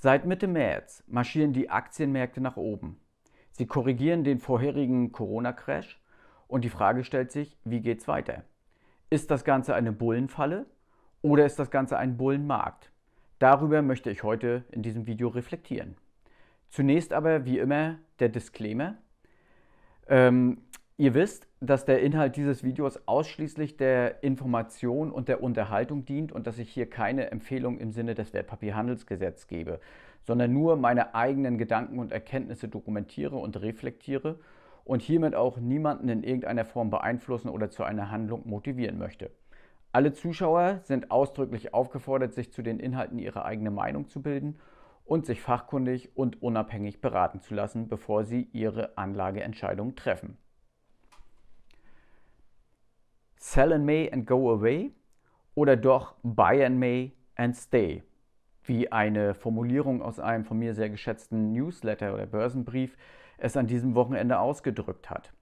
Seit Mitte März marschieren die Aktienmärkte nach oben. Sie korrigieren den vorherigen Corona-Crash und die Frage stellt sich, wie geht's weiter? Ist das Ganze eine Bullenfalle oder ist das Ganze ein Bullenmarkt? Darüber möchte ich heute in diesem Video reflektieren. Zunächst aber wie immer der Disclaimer. Ähm, Ihr wisst, dass der Inhalt dieses Videos ausschließlich der Information und der Unterhaltung dient und dass ich hier keine Empfehlung im Sinne des Wertpapierhandelsgesetzes gebe, sondern nur meine eigenen Gedanken und Erkenntnisse dokumentiere und reflektiere und hiermit auch niemanden in irgendeiner Form beeinflussen oder zu einer Handlung motivieren möchte. Alle Zuschauer sind ausdrücklich aufgefordert, sich zu den Inhalten ihre eigene Meinung zu bilden und sich fachkundig und unabhängig beraten zu lassen, bevor sie ihre Anlageentscheidung treffen. Sell in May and Go Away oder doch Buy in May and Stay, wie eine Formulierung aus einem von mir sehr geschätzten Newsletter oder Börsenbrief es an diesem Wochenende ausgedrückt hat.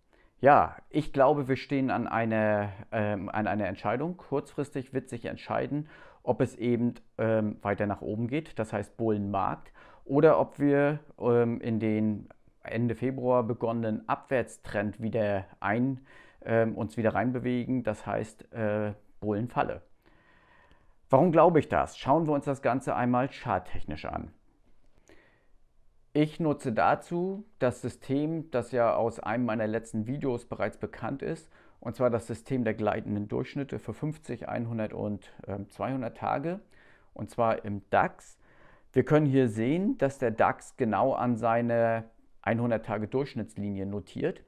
Ja, ich glaube, wir stehen an einer, ähm, an einer Entscheidung. Kurzfristig wird sich entscheiden, ob es eben ähm, weiter nach oben geht, das heißt Bullenmarkt, oder ob wir ähm, in den Ende Februar begonnenen Abwärtstrend wieder ein ähm, uns wieder reinbewegen. Das heißt äh, Bullenfalle. Warum glaube ich das? Schauen wir uns das Ganze einmal charttechnisch an. Ich nutze dazu das System, das ja aus einem meiner letzten Videos bereits bekannt ist, und zwar das System der gleitenden Durchschnitte für 50, 100 und äh, 200 Tage, und zwar im DAX. Wir können hier sehen, dass der DAX genau an seine 100 Tage Durchschnittslinie notiert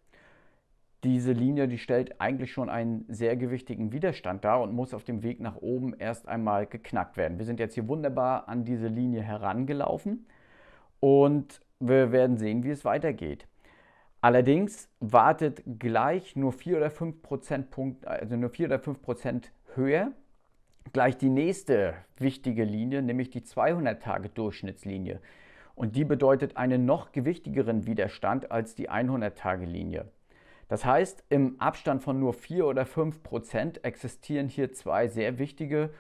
diese Linie, die stellt eigentlich schon einen sehr gewichtigen Widerstand dar und muss auf dem Weg nach oben erst einmal geknackt werden. Wir sind jetzt hier wunderbar an diese Linie herangelaufen und wir werden sehen, wie es weitergeht. Allerdings wartet gleich nur 4 oder 5 Prozentpunkt, also nur 4 oder 5 Prozent höher gleich die nächste wichtige Linie, nämlich die 200-Tage-Durchschnittslinie. Und die bedeutet einen noch gewichtigeren Widerstand als die 100-Tage-Linie. Das heißt, im Abstand von nur 4 oder 5 Prozent existieren hier zwei sehr wichtige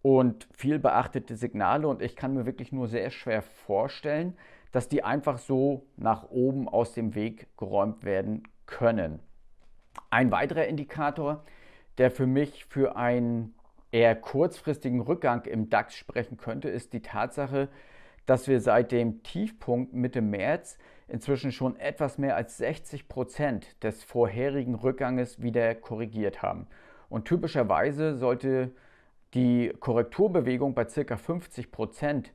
und viel beachtete Signale und ich kann mir wirklich nur sehr schwer vorstellen, dass die einfach so nach oben aus dem Weg geräumt werden können. Ein weiterer Indikator, der für mich für einen eher kurzfristigen Rückgang im DAX sprechen könnte, ist die Tatsache, dass wir seit dem Tiefpunkt Mitte März inzwischen schon etwas mehr als 60 Prozent des vorherigen Rückganges wieder korrigiert haben. Und typischerweise sollte die Korrekturbewegung bei ca. 50 Prozent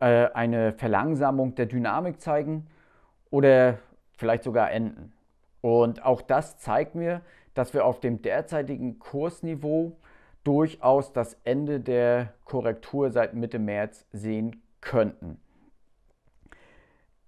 äh, eine Verlangsamung der Dynamik zeigen oder vielleicht sogar enden. Und auch das zeigt mir, dass wir auf dem derzeitigen Kursniveau durchaus das Ende der Korrektur seit Mitte März sehen könnten.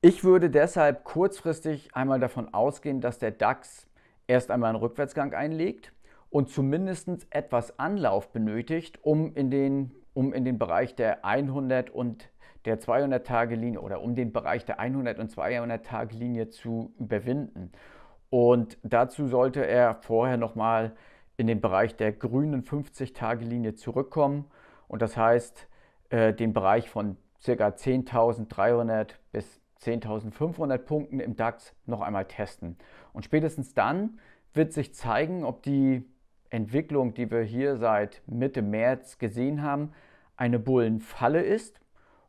Ich würde deshalb kurzfristig einmal davon ausgehen, dass der DAX erst einmal einen Rückwärtsgang einlegt und zumindest etwas Anlauf benötigt, um in den, um in den Bereich der 100 und der 200-Tage-Linie oder um den Bereich der 100 und 200-Tage-Linie zu überwinden. Und dazu sollte er vorher nochmal in den Bereich der grünen 50-Tage-Linie zurückkommen. Und das heißt, äh, den Bereich von ca. 10.300 bis 10.300. 10.500 Punkten im DAX noch einmal testen. Und spätestens dann wird sich zeigen, ob die Entwicklung, die wir hier seit Mitte März gesehen haben, eine Bullenfalle ist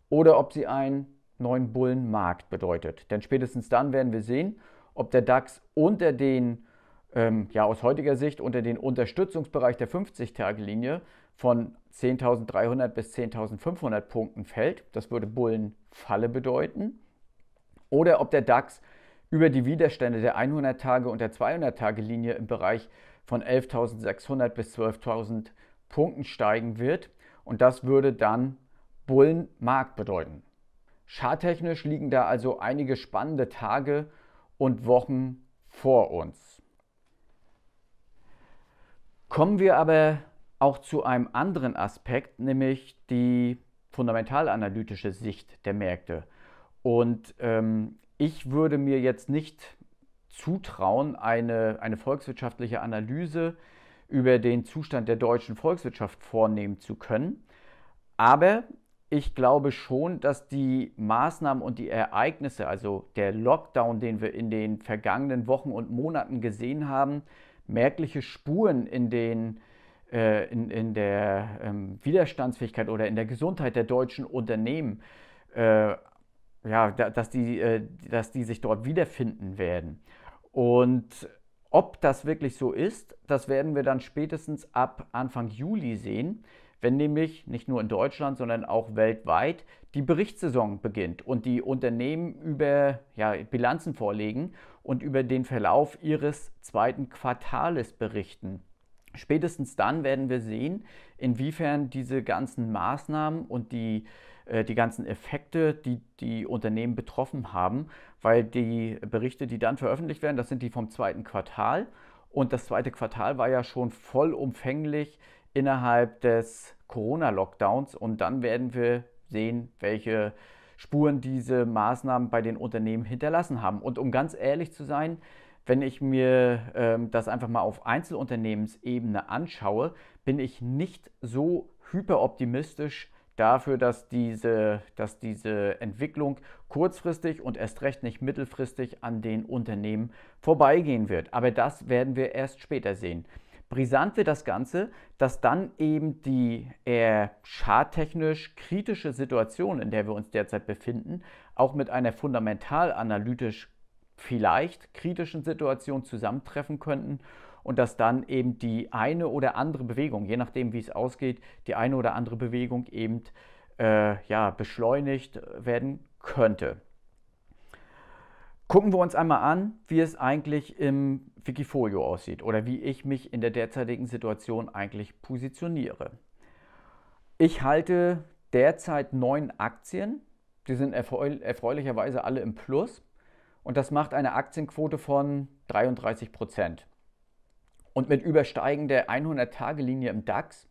oder ob sie einen neuen Bullenmarkt bedeutet. Denn spätestens dann werden wir sehen, ob der DAX unter den, ähm, ja aus heutiger Sicht, unter den Unterstützungsbereich der 50-Tage-Linie von 10.300 bis 10.500 Punkten fällt. Das würde Bullenfalle bedeuten oder ob der DAX über die Widerstände der 100 Tage und der 200 Tage Linie im Bereich von 11.600 bis 12.000 Punkten steigen wird und das würde dann Bullenmarkt bedeuten. Charttechnisch liegen da also einige spannende Tage und Wochen vor uns. Kommen wir aber auch zu einem anderen Aspekt, nämlich die fundamentalanalytische Sicht der Märkte. Und ähm, ich würde mir jetzt nicht zutrauen, eine, eine volkswirtschaftliche Analyse über den Zustand der deutschen Volkswirtschaft vornehmen zu können. Aber ich glaube schon, dass die Maßnahmen und die Ereignisse, also der Lockdown, den wir in den vergangenen Wochen und Monaten gesehen haben, merkliche Spuren in, den, äh, in, in der ähm, Widerstandsfähigkeit oder in der Gesundheit der deutschen Unternehmen äh, ja, dass, die, äh, dass die sich dort wiederfinden werden. Und ob das wirklich so ist, das werden wir dann spätestens ab Anfang Juli sehen, wenn nämlich nicht nur in Deutschland, sondern auch weltweit die Berichtssaison beginnt und die Unternehmen über ja, Bilanzen vorlegen und über den Verlauf ihres zweiten Quartales berichten. Spätestens dann werden wir sehen, inwiefern diese ganzen Maßnahmen und die äh, äh, die ganzen Effekte, die die Unternehmen betroffen haben, weil die Berichte, die dann veröffentlicht werden, das sind die vom zweiten Quartal. Und das zweite Quartal war ja schon vollumfänglich innerhalb des Corona-Lockdowns. Und dann werden wir sehen, welche Spuren diese Maßnahmen bei den Unternehmen hinterlassen haben. Und um ganz ehrlich zu sein, wenn ich mir ähm, das einfach mal auf Einzelunternehmensebene anschaue, bin ich nicht so hyperoptimistisch, dafür, dass diese, dass diese Entwicklung kurzfristig und erst recht nicht mittelfristig an den Unternehmen vorbeigehen wird. Aber das werden wir erst später sehen. Brisant wird das Ganze, dass dann eben die eher schadtechnisch kritische Situation, in der wir uns derzeit befinden, auch mit einer fundamental analytisch vielleicht kritischen Situation zusammentreffen könnten und dass dann eben die eine oder andere Bewegung, je nachdem wie es ausgeht, die eine oder andere Bewegung eben äh, ja, beschleunigt werden könnte. Gucken wir uns einmal an, wie es eigentlich im Wikifolio aussieht oder wie ich mich in der derzeitigen Situation eigentlich positioniere. Ich halte derzeit neun Aktien. Die sind erfreulicherweise alle im Plus. Und das macht eine Aktienquote von 33 Prozent. Und mit übersteigender 100-Tage-Linie im DAX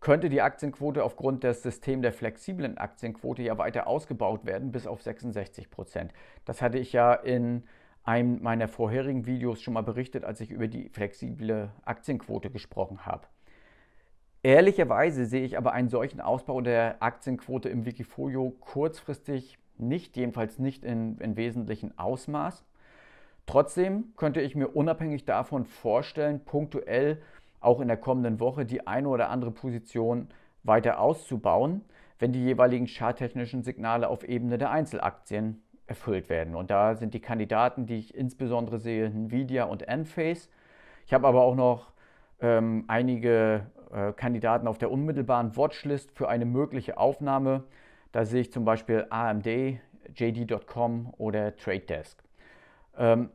könnte die Aktienquote aufgrund des Systems der flexiblen Aktienquote ja weiter ausgebaut werden bis auf 66 Prozent. Das hatte ich ja in einem meiner vorherigen Videos schon mal berichtet, als ich über die flexible Aktienquote gesprochen habe. Ehrlicherweise sehe ich aber einen solchen Ausbau der Aktienquote im Wikifolio kurzfristig nicht, jedenfalls nicht in, in wesentlichem Ausmaß. Trotzdem könnte ich mir unabhängig davon vorstellen, punktuell auch in der kommenden Woche die eine oder andere Position weiter auszubauen, wenn die jeweiligen charttechnischen Signale auf Ebene der Einzelaktien erfüllt werden. Und da sind die Kandidaten, die ich insbesondere sehe, Nvidia und Enphase. Ich habe aber auch noch ähm, einige äh, Kandidaten auf der unmittelbaren Watchlist für eine mögliche Aufnahme. Da sehe ich zum Beispiel AMD, JD.com oder Trade Desk. Ähm,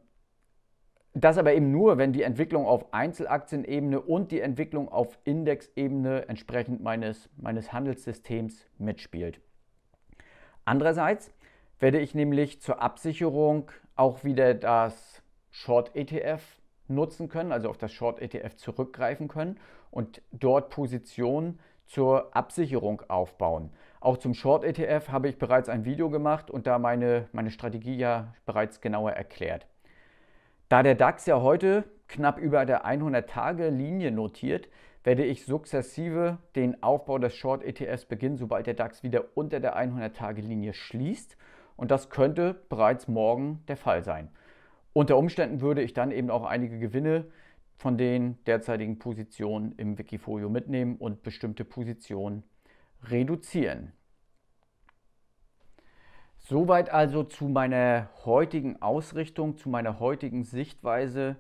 das aber eben nur, wenn die Entwicklung auf Einzelaktienebene und die Entwicklung auf Indexebene entsprechend meines, meines Handelssystems mitspielt. Andererseits werde ich nämlich zur Absicherung auch wieder das Short ETF nutzen können, also auf das Short ETF zurückgreifen können und dort Positionen zur Absicherung aufbauen. Auch zum Short ETF habe ich bereits ein Video gemacht und da meine, meine Strategie ja bereits genauer erklärt. Da der DAX ja heute knapp über der 100-Tage-Linie notiert, werde ich sukzessive den Aufbau des Short ETFs beginnen, sobald der DAX wieder unter der 100-Tage-Linie schließt. Und das könnte bereits morgen der Fall sein. Unter Umständen würde ich dann eben auch einige Gewinne von den derzeitigen Positionen im Wikifolio mitnehmen und bestimmte Positionen reduzieren. Soweit also zu meiner heutigen Ausrichtung, zu meiner heutigen Sichtweise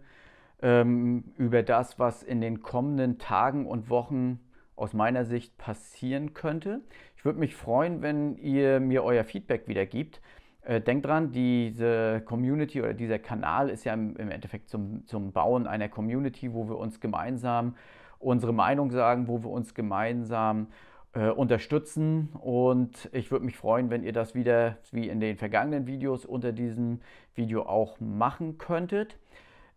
ähm, über das, was in den kommenden Tagen und Wochen aus meiner Sicht passieren könnte. Ich würde mich freuen, wenn ihr mir euer Feedback wiedergibt. Äh, denkt dran, diese Community oder dieser Kanal ist ja im Endeffekt zum, zum Bauen einer Community, wo wir uns gemeinsam unsere Meinung sagen, wo wir uns gemeinsam äh, unterstützen. Und ich würde mich freuen, wenn ihr das wieder wie in den vergangenen Videos unter diesem Video auch machen könntet.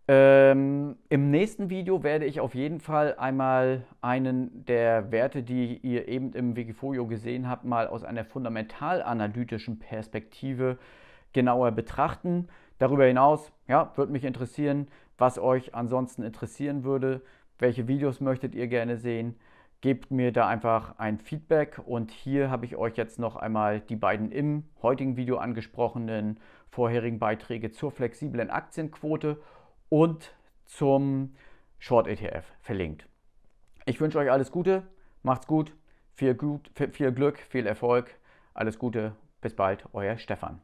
Ähm, Im nächsten Video werde ich auf jeden Fall einmal einen der Werte, die ihr eben im Wikifolio gesehen habt, mal aus einer fundamentalanalytischen Perspektive genauer betrachten. Darüber hinaus, ja, würde mich interessieren, was euch ansonsten interessieren würde. Welche Videos möchtet ihr gerne sehen? Gebt mir da einfach ein Feedback und hier habe ich euch jetzt noch einmal die beiden im heutigen Video angesprochenen vorherigen Beiträge zur flexiblen Aktienquote und zum Short ETF verlinkt. Ich wünsche euch alles Gute, macht's gut, viel, gut, viel Glück, viel Erfolg, alles Gute, bis bald, euer Stefan.